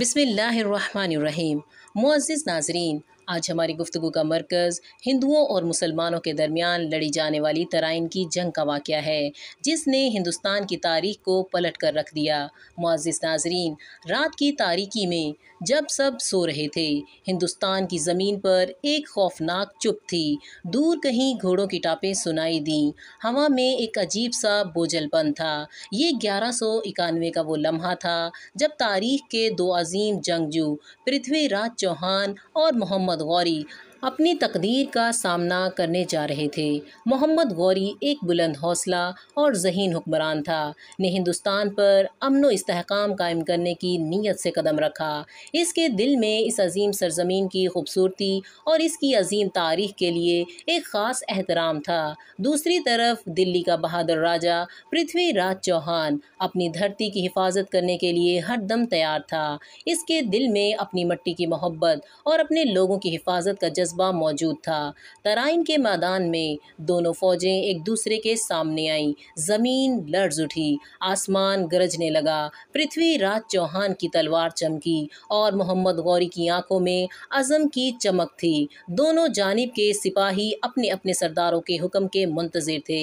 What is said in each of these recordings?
بسم اللہ الرحمن الرحیم معزز ناظرین आज हमारी गुफ्तु का मरकज़ हिंदुओं और मुसलमानों के दरमियान लड़ी जाने वाली तराइन की जंग का वाक़ है जिसने हिंदुस्तान की तारीख को पलट कर रख दिया मुआज़ नाजरीन रात की तारीकी में जब सब सो रहे थे हिंदुस्तान की ज़मीन पर एक खौफनाक चुप थी दूर कहीं घोड़ों की टापें सुनाई दी हवा में एक अजीब सा बोझलपन था ये ग्यारह सौ इक्यानवे का वो लम्हा था जब तारीख के दो अजीम जंगजू पृथ्वीराज चौहान और मोहम्मद मोहम्मद गौरी अपनी तकदीर का सामना करने जा रहे थे मोहम्मद गौरी एक बुलंद हौसला और जहीन हुक्मरान था ने हिंदुस्तान पर अमन इसकाम कायम करने की नीयत से कदम रखा इसके दिल में इस अजीम सरजमीन की खूबसूरती और इसकी अजीम तारीख के लिए एक ख़ास एहतराम था दूसरी तरफ दिल्ली का बहादुर राजा पृथ्वीराज चौहान अपनी धरती की हिफाजत करने के लिए हर दम तैयार था इसके दिल में अपनी मट्टी की मोहब्बत और अपने लोगों की हिफाजत का जज्बा जज्बा मौजूद था तराइन के मैदान में दोनों फौजें एक दूसरे के सामने आईं ज़मीन लर्ज उठी आसमान गरजने लगा राज चौहान की तलवार चमकी और मोहम्मद गौरी की आंखों में अज़म की चमक थी दोनों जानब के सिपाही अपने अपने सरदारों के हुक्म के मुंतज़र थे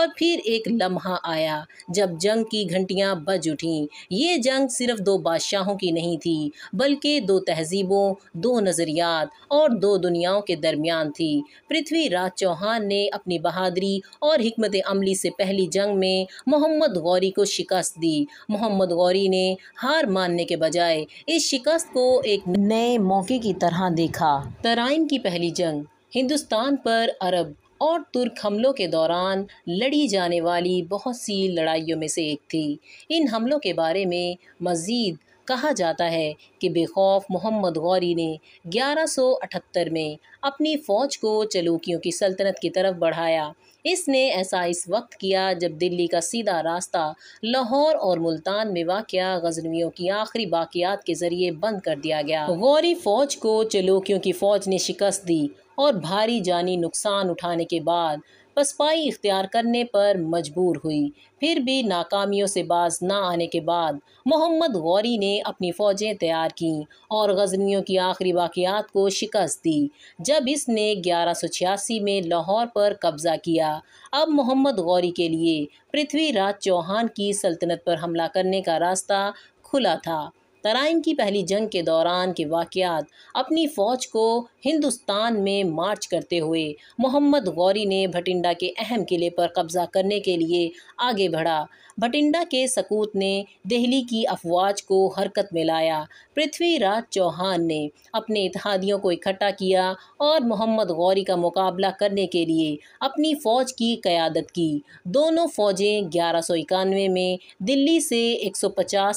और फिर एक लम्हा आया जब जंग की घंटियाँ बज उठीं ये जंग सिर्फ दो बादशाहों की नहीं थी बल्कि दो तहजीबों दो नज़रियात और दो दुनिया सेनाओं के दरमियान थी पृथ्वीराज चौहान ने अपनी बहादुरी और हमत अमली से पहली जंग में मोहम्मद गौरी को शिकस्त दी मोहम्मद गौरी ने हार मानने के बजाय इस शिकस्त को एक नए मौके की तरह देखा तराइन की पहली जंग हिंदुस्तान पर अरब और तुर्क हमलों के दौरान लड़ी जाने वाली बहुत सी लड़ाइयों में से एक थी इन हमलों के बारे में मज़ीद कहा जाता है कि बेखौफ मोहम्मद गौरी ने 1178 में अपनी फ़ौज को चलूकियों की सल्तनत की तरफ बढ़ाया इसने ऐसा इस वक्त किया जब दिल्ली का सीधा रास्ता लाहौर और मुल्तान में वाक़ गजनवियों की आखिरी बाकियात के ज़रिए बंद कर दिया गया गौरी फ़ौज को चलूकियों की फ़ौज ने शिकस्त दी और भारी जानी नुकसान उठाने के बाद पसपाई इख्तियार करने पर मजबूर हुई फिर भी नाकामियों से बाज ना आने के बाद मोहम्मद गौरी ने अपनी फ़ौजें तैयार कं और गजनियों की आखिरी वाक़ात को शिकस्त दी जब इसने ग्यारह में लाहौर पर कब्ज़ा किया अब मोहम्मद गौरी के लिए पृथ्वीराज चौहान की सल्तनत पर हमला करने का रास्ता खुला था तराइन की पहली जंग के दौरान के वाक़ात अपनी फ़ौज को हिंदुस्तान में मार्च करते हुए मोहम्मद गौरी ने भटिंडा के अहम किले पर कब्ज़ा करने के लिए आगे बढ़ा भटिंडा के सकूत ने दिल्ली की अफवाज को हरकत में लाया पृथ्वीराज चौहान ने अपने इतिहादियों को इकट्ठा किया और मोहम्मद गौरी का मुकाबला करने के लिए अपनी फ़ौज की क़्यादत की दोनों फ़ौजें ग्यारह में दिल्ली से एक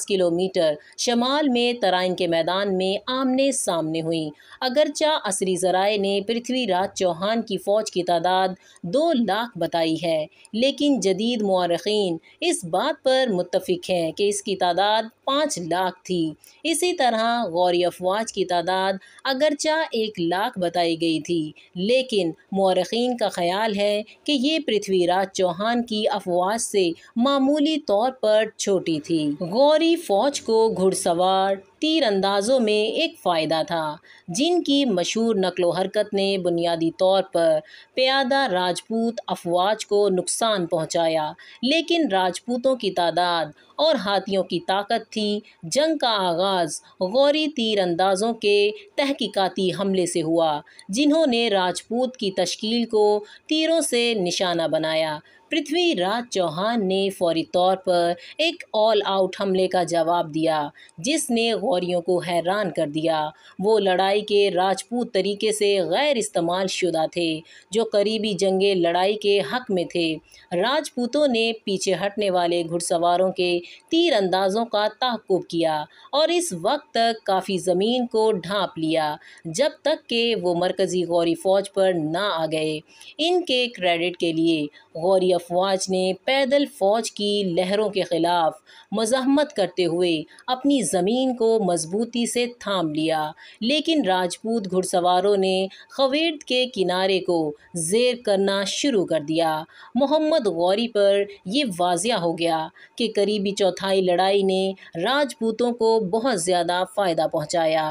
किलोमीटर शमाल हाल में तराइन के मैदान में आमने सामने हुई अगरचा असरी जराए ने पृथ्वीराज चौहान की फ़ौज की तादाद दो लाख बताई है लेकिन जदीद मौरखीन इस बात पर मुतफिक हैं कि इसकी तादाद पाँच लाख थी इसी तरह गौरी अफवाज की तादाद अगरचा एक लाख बताई गई थी लेकिन मौरखीन का ख्याल है कि ये पृथ्वीराज चौहान की अफवाज से मामूली तौर पर छोटी थी गौरी फौज को घुड़सवार अंदाज़ों में एक फ़ायदा था जिनकी मशहूर व हरकत ने बुनियादी तौर पर प्यादा राजपूत अफवाज को नुकसान पहुंचाया, लेकिन राजपूतों की तादाद और हाथियों की ताकत थी जंग का आगाज़ गौरी अंदाजों के तहक़ीकती हमले से हुआ जिन्होंने राजपूत की तश्कील को तीरों से निशाना बनाया पृथ्वीराज चौहान ने फौरी तौर पर एक ऑल आउट हमले का जवाब दिया जिसने गौरियों को हैरान कर दिया वो लड़ाई के राजपूत तरीके से गैर इस्तेमाल शुदा थे जो करीबी जंगे लड़ाई के हक में थे राजपूतों ने पीछे हटने वाले घुड़सवारों के तीर अंदाजों का तहकुब किया और इस वक्त तक काफ़ी ज़मीन को ढांप लिया जब तक के वो मरकज़ी गौरी फ़ौज पर ना आ गए इनके क्रेडिट के लिए गौरी अफवाज ने पैदल फौज की लहरों के खिलाफ मजामत करते हुए अपनी ज़मीन को मजबूती से थाम लिया लेकिन राजपूत घुड़सवारों ने खवेद के किनारे को जेर करना शुरू कर दिया मोहम्मद गौरी पर यह वाजिया हो गया कि करीबी चौथाई लड़ाई ने राजपूतों को बहुत ज़्यादा फ़ायदा पहुँचाया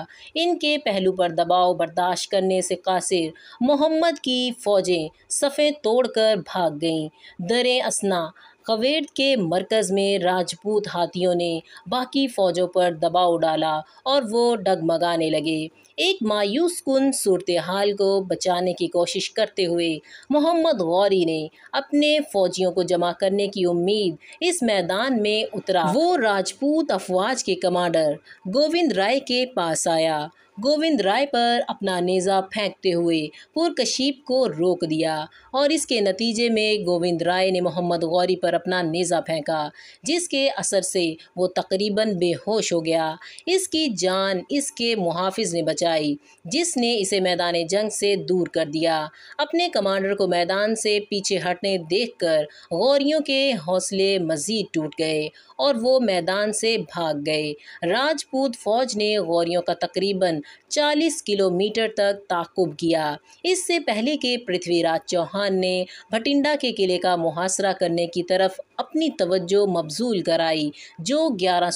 इनके पहलू पर दबाव बर्दाश्त करने से कासिर मोहम्मद की फ़ौजें सफ़े तोड़कर भाग गईं दरें असना कवेद के मरकज़ में राजपूत हाथियों ने बाकी फ़ौजों पर दबाव डाला और वो डगमगाने लगे एक मायूस कन सूरत हाल को बचाने की कोशिश करते हुए मोहम्मद गौरी ने अपने फ़ौजियों को जमा करने की उम्मीद इस मैदान में उतरा वो राजपूत अफवाज के कमांडर गोविंद राय के पास आया गोविंद राय पर अपना नेज़ा फेंकते हुए पुरकशीप को रोक दिया और इसके नतीजे में गोविंद राय ने मोहम्मद गौरी पर अपना नेज़ा फेंका जिसके असर से वो तकरीबन बेहोश हो गया इसकी जान इसके मुहाफ़ ने बचाई जिसने इसे मैदान जंग से दूर कर दिया अपने कमांडर को मैदान से पीछे हटने कर गौरियों के हौसले मज़ीद टूट गए और वो मैदान से भाग गए राजपूत फौज ने गौरियों का तकरीबन 40 किलोमीटर तक ताकुब किया इससे पहले के पृथ्वीराज चौहान ने भटिंडा के किले का मुहासरा करने की तरफ अपनी तवज्जो मबजूल कराई जो ग्यारह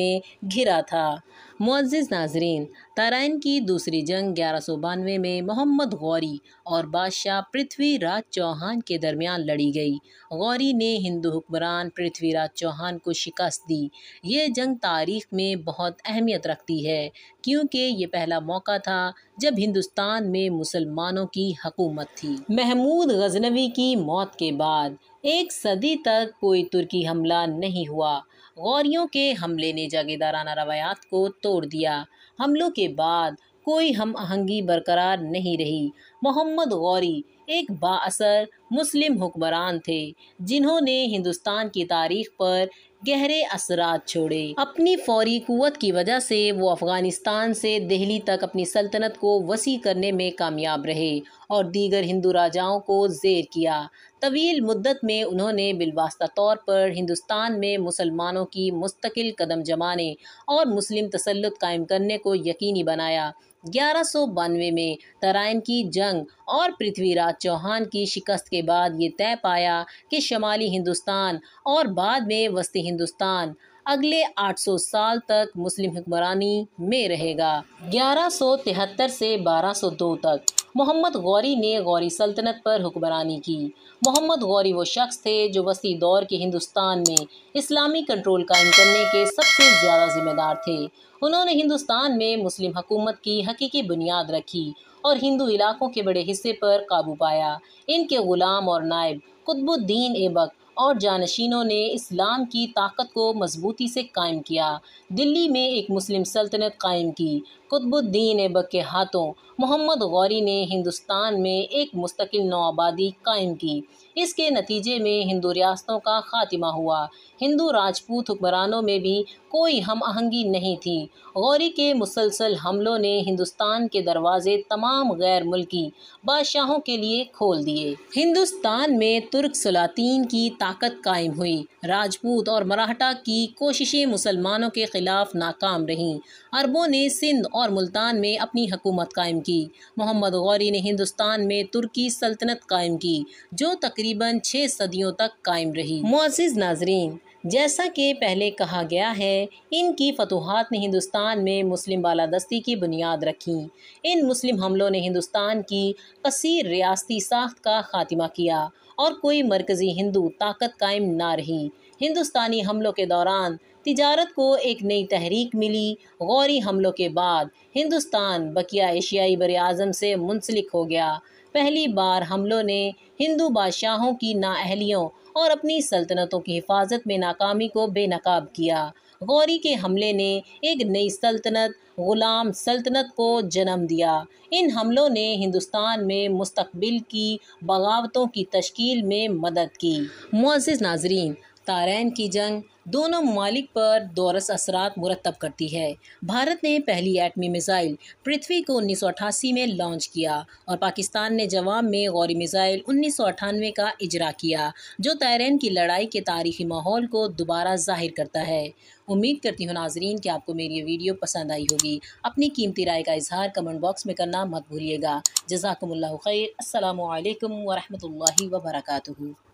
में घिरा था मुआज़ नाजरीन तारायन की दूसरी जंग ग्यारह सौ बानवे में मोहम्मद गौरी और बादशाह पृथ्वीराज चौहान के दरमियान लड़ी गई गौरी ने हिंदू हुक्मरान पृथ्वीराज चौहान को शिकस्त दी ये जंग तारीख में बहुत अहमियत रखती है क्योंकि ये पहला मौका था जब हिंदुस्तान में मुसलमानों की हकूमत थी महमूद गजनवी की मौत के बाद एक सदी तक कोई तुर्की हमला नहीं हुआ गौरियों के हमले ने जागीदाराना रवायात को तोड़ दिया हमलों के बाद कोई हम आहंगी बरकरार नहीं रही मोहम्मद गौरी एक बासर मुस्लिम हुक्मरान थे जिन्होंने हिंदुस्तान की तारीख पर गहरे असरात छोड़े अपनी फौरी कुत की वजह से वो अफगानिस्तान से दिल्ली तक अपनी सल्तनत को वसी करने में कामयाब रहे और दीगर हिंदू राजाओं को जेर किया तवील मुद्दत में उन्होंने बिलवास्ता तौर पर हिंदुस्तान में मुसलमानों की मुस्तकिल कदम जमाने और मुस्लिम तसलुत कायम करने को यकीनी बनाया ग्यारह में तराइन की जंग और पृथ्वीराज चौहान की शिकस्त के बाद ये तय पाया कि शमाली हिंदुस्तान और बाद में वस्ती हिंदुस्तान अगले 800 साल तक मुस्लिम हुक्मरानी में रहेगा 1173 से 1202 तक मोहम्मद गौरी ने गौरी सल्तनत पर हुक्मरानी की मोहम्मद गौरी वो शख्स थे जो वसी दौर के हिंदुस्तान में इस्लामी कंट्रोल कायम करने के सबसे ज़्यादा ज़िम्मेदार थे उन्होंने हिंदुस्तान में मुस्लिम हकूमत की हकीकी बुनियाद रखी और हिंदू इलाकों के बड़े हिस्से पर काबू पाया इनके ग़ुलाम और नायब कुतबुद्दीन एबक और जानशीनों ने इस्लाम की ताकत को मजबूती से कायम किया दिल्ली में एक मुस्लिम सल्तनत कायम की कुतुबुद्दीन ऐबक के हाथों मोहम्मद गौरी ने हिंदुस्तान में एक मुस्तकिल नौआबादी कायम की इसके नतीजे में हिंदू रियासतों का खात्मा हुआ हिंदू राजपूत हुक्मरानों में भी कोई हम आहंगी नहीं थी गौरी के मुसलसल हमलों ने हिंदुस्तान के दरवाजे तमाम गैर मुल्की बादशाहों के लिए खोल दिए हिंदुस्तान में तुर्क सलातीन की ताकत कायम हुई राजपूत और मराठा की कोशिशें मुसलमानों के ख़िलाफ़ नाकाम रहीं अरबों ने सिंध और मुल्तान में अपनी हकूमत कायम की मोहम्मद गौरी ने हिंदुस्तान में तुर्की सल्तनत कायम की जो तकरीबन छः सदियों तक कायम रही मुआज़ नाजरीन जैसा कि पहले कहा गया है इनकी फतूहत ने हिंदुस्तान में मुस्लिम बालादस्ती की बुनियाद रखी इन मुस्लिम हमलों ने हिंदुस्तान की कसीर रियासती साख्त का खात्मा किया और कोई मरकज़ी हिंदू ताकत कायम ना रही हिंदुस्तानी हमलों के दौरान तजारत को एक नई तहरीक मिली गौरी हमलों के बाद हिंदुस्तान बकिया एशियाई बर अज़म से मुंसलिक हो गया पहली बार हमलों ने हिंदू बादशाहों की नाअहलियों और अपनी सल्तनतों की हिफाजत में नाकामी को बेनकाब किया गौरी के हमले ने एक नई सल्तनत गुलाम सल्तनत को जन्म दिया इन हमलों ने हिंदुस्तान में मुस्तबिल की बगावतों की तश्कील में मदद की मुआज़ नाजरीन तारैन की जंग दोनों ममालिक पर दौरस असरा मुरतब करती है भारत ने पहली एटमी मिज़ाइल पृथ्वी को उन्नीस में लॉन्च किया और पाकिस्तान ने जवाब में गौरी मिज़ाइल उन्नीस का इजरा किया जो तैरन की लड़ाई के तारीखी माहौल को दोबारा जाहिर करता है उम्मीद करती हूँ नाजरीन कि आपको मेरी ये वीडियो पसंद आई होगी अपनी कीमती राय का इजहार कमेंट बॉक्स में करना मत भूलिएगा जजाकमल खैर असल वरहमल वर्का